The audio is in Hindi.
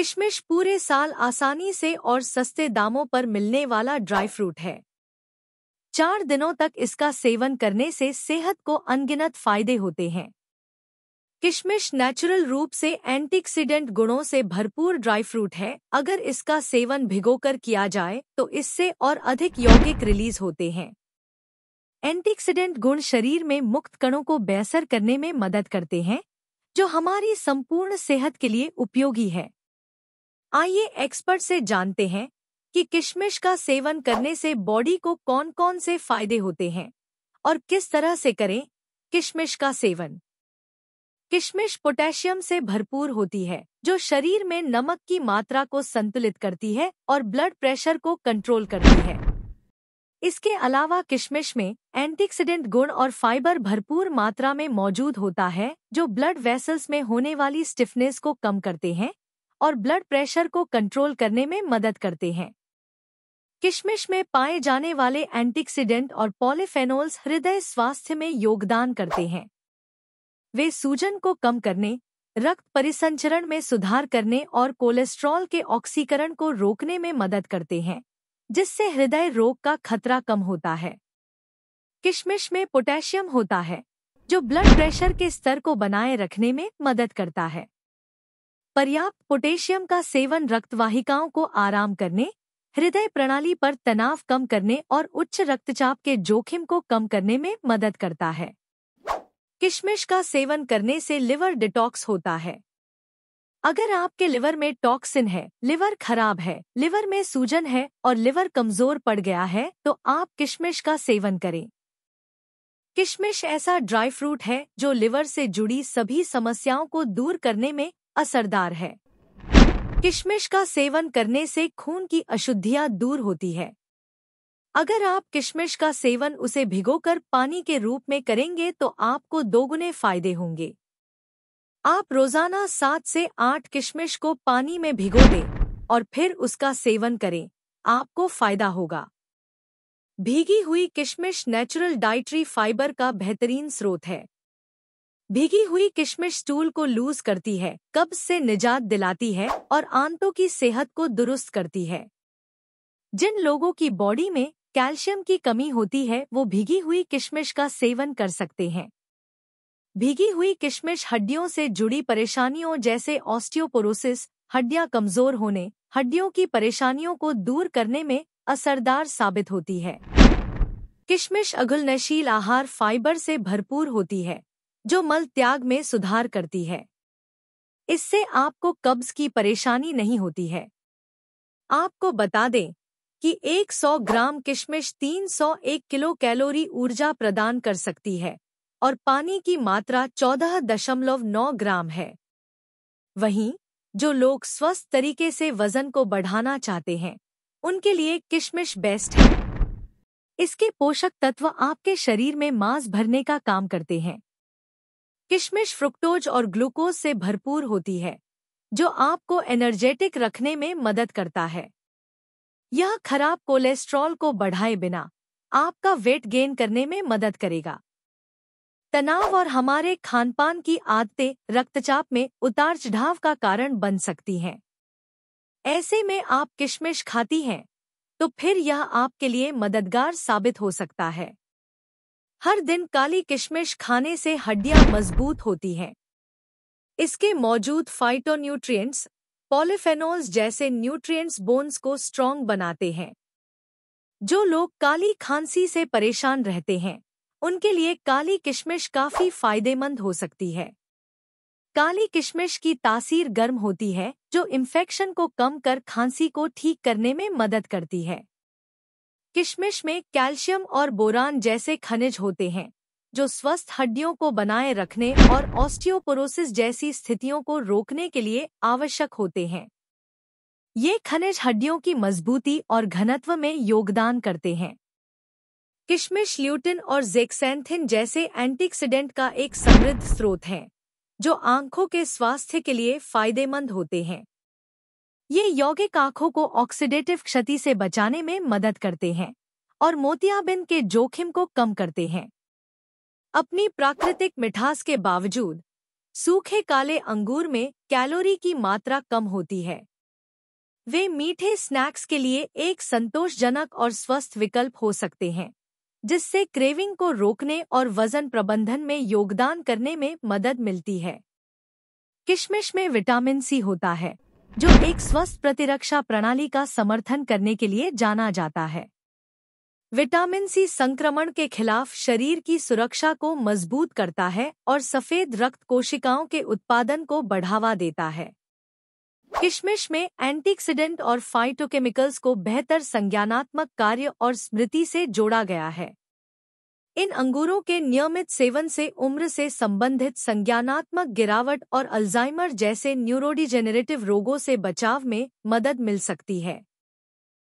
किशमिश पूरे साल आसानी से और सस्ते दामों पर मिलने वाला ड्राई फ्रूट है चार दिनों तक इसका सेवन करने से सेहत को अनगिनत फायदे होते हैं किशमिश नेचुरल रूप से एंटीक्सीडेंट गुणों से भरपूर ड्राई फ्रूट है अगर इसका सेवन भिगोकर किया जाए तो इससे और अधिक यौगिक रिलीज होते हैं एंटीक्सीडेंट गुण शरीर में मुक्त कणों को बेहसर करने में मदद करते हैं जो हमारी संपूर्ण सेहत के लिए उपयोगी है आइए एक्सपर्ट से जानते हैं कि किशमिश का सेवन करने से बॉडी को कौन कौन से फायदे होते हैं और किस तरह से करें किशमिश का सेवन किशमिश पोटेशियम से भरपूर होती है जो शरीर में नमक की मात्रा को संतुलित करती है और ब्लड प्रेशर को कंट्रोल करती है इसके अलावा किशमिश में एंटीक्सीडेंट गुण और फाइबर भरपूर मात्रा में मौजूद होता है जो ब्लड वेसल्स में होने वाली स्टिफनेस को कम करते हैं और ब्लड प्रेशर को कंट्रोल करने में मदद करते हैं किशमिश में पाए जाने वाले एंटीक्सीडेंट और पॉलिफेनोल्स हृदय स्वास्थ्य में योगदान करते हैं वे सूजन को कम करने रक्त परिसंचरण में सुधार करने और कोलेस्ट्रॉल के ऑक्सीकरण को रोकने में मदद करते हैं जिससे हृदय रोग का खतरा कम होता है किशमिश में पोटेशियम होता है जो ब्लड प्रेशर के स्तर को बनाए रखने में मदद करता है पर्याप्त पोटेशियम का सेवन रक्तवाहिकाओं को आराम करने हृदय प्रणाली पर तनाव कम करने और उच्च रक्तचाप के जोखिम को कम करने में मदद करता है किशमिश का सेवन करने से लिवर डिटॉक्स होता है अगर आपके लिवर में टॉक्सिन है लिवर खराब है लिवर में सूजन है और लिवर कमजोर पड़ गया है तो आप किशमिश का सेवन करें किशमिश ऐसा ड्राई फ्रूट है जो लिवर से जुड़ी सभी समस्याओं को दूर करने में असरदार है किशमिश का सेवन करने से खून की अशुद्धियां दूर होती है अगर आप किशमिश का सेवन उसे भिगोकर पानी के रूप में करेंगे तो आपको दोगुने फायदे होंगे आप रोजाना सात से आठ किशमिश को पानी में भिगो दें और फिर उसका सेवन करें आपको फायदा होगा भीगी हुई किशमिश नेचुरल डाइट्री फाइबर का बेहतरीन स्रोत है भीगी हुई किशमिश स्टूल को लूज करती है कब्ज से निजात दिलाती है और आंतों की सेहत को दुरुस्त करती है जिन लोगों की बॉडी में कैल्शियम की कमी होती है वो भीगी हुई किशमिश का सेवन कर सकते हैं भीगी हुई किशमिश हड्डियों से जुड़ी परेशानियों जैसे ऑस्टियोपोरोसिस हड्डियां कमजोर होने हड्डियों की परेशानियों को दूर करने में असरदार साबित होती है किशमिश अघुलनशील आहार फाइबर से भरपूर होती है जो मल त्याग में सुधार करती है इससे आपको कब्ज की परेशानी नहीं होती है आपको बता दें कि 100 ग्राम किशमिश 301 किलो कैलोरी ऊर्जा प्रदान कर सकती है और पानी की मात्रा 14.9 ग्राम है वहीं जो लोग स्वस्थ तरीके से वजन को बढ़ाना चाहते हैं उनके लिए किशमिश बेस्ट है इसके पोषक तत्व आपके शरीर में मांस भरने का काम करते हैं किशमिश फ्रुक्टोज और ग्लूकोज से भरपूर होती है जो आपको एनर्जेटिक रखने में मदद करता है यह खराब कोलेस्ट्रॉल को बढ़ाए बिना आपका वेट गेन करने में मदद करेगा तनाव और हमारे खानपान की आदतें रक्तचाप में उतार चढ़ाव का कारण बन सकती हैं ऐसे में आप किशमिश खाती हैं तो फिर यह आपके लिए मददगार साबित हो सकता है हर दिन काली किशमिश खाने से हड्डियां मजबूत होती हैं इसके मौजूद फाइटोन्यूट्रिएंट्स पॉलिफेनोल्स जैसे न्यूट्रिएंट्स बोन्स को स्ट्रॉन्ग बनाते हैं जो लोग काली खांसी से परेशान रहते हैं उनके लिए काली किशमिश काफी फायदेमंद हो सकती है काली किशमिश की तासीर गर्म होती है जो इन्फेक्शन को कम कर खांसी को ठीक करने में मदद करती है किशमिश में कैल्शियम और बोरान जैसे खनिज होते हैं जो स्वस्थ हड्डियों को बनाए रखने और ऑस्टियोपोरोसिस जैसी स्थितियों को रोकने के लिए आवश्यक होते हैं ये खनिज हड्डियों की मजबूती और घनत्व में योगदान करते हैं किशमिश ल्यूटिन और जेक्सेंथिन जैसे एंटीक्सीडेंट का एक समृद्ध स्रोत है जो आंखों के स्वास्थ्य के लिए फायदेमंद होते हैं ये यौगिक आंखों को ऑक्सीडेटिव क्षति से बचाने में मदद करते हैं और मोतियाबिंद के जोखिम को कम करते हैं अपनी प्राकृतिक मिठास के बावजूद सूखे काले अंगूर में कैलोरी की मात्रा कम होती है वे मीठे स्नैक्स के लिए एक संतोषजनक और स्वस्थ विकल्प हो सकते हैं जिससे क्रेविंग को रोकने और वजन प्रबंधन में योगदान करने में मदद मिलती है किशमिश में विटामिन सी होता है जो एक स्वस्थ प्रतिरक्षा प्रणाली का समर्थन करने के लिए जाना जाता है विटामिन सी संक्रमण के खिलाफ शरीर की सुरक्षा को मजबूत करता है और सफेद रक्त कोशिकाओं के उत्पादन को बढ़ावा देता है किशमिश में एंटीक्सीडेंट और फाइटोकेमिकल्स को बेहतर संज्ञानात्मक कार्य और स्मृति से जोड़ा गया है इन अंगूरों के नियमित सेवन से उम्र से संबंधित संज्ञानात्मक गिरावट और अल्जाइमर जैसे न्यूरोडिजेनेरेटिव रोगों से बचाव में मदद मिल सकती है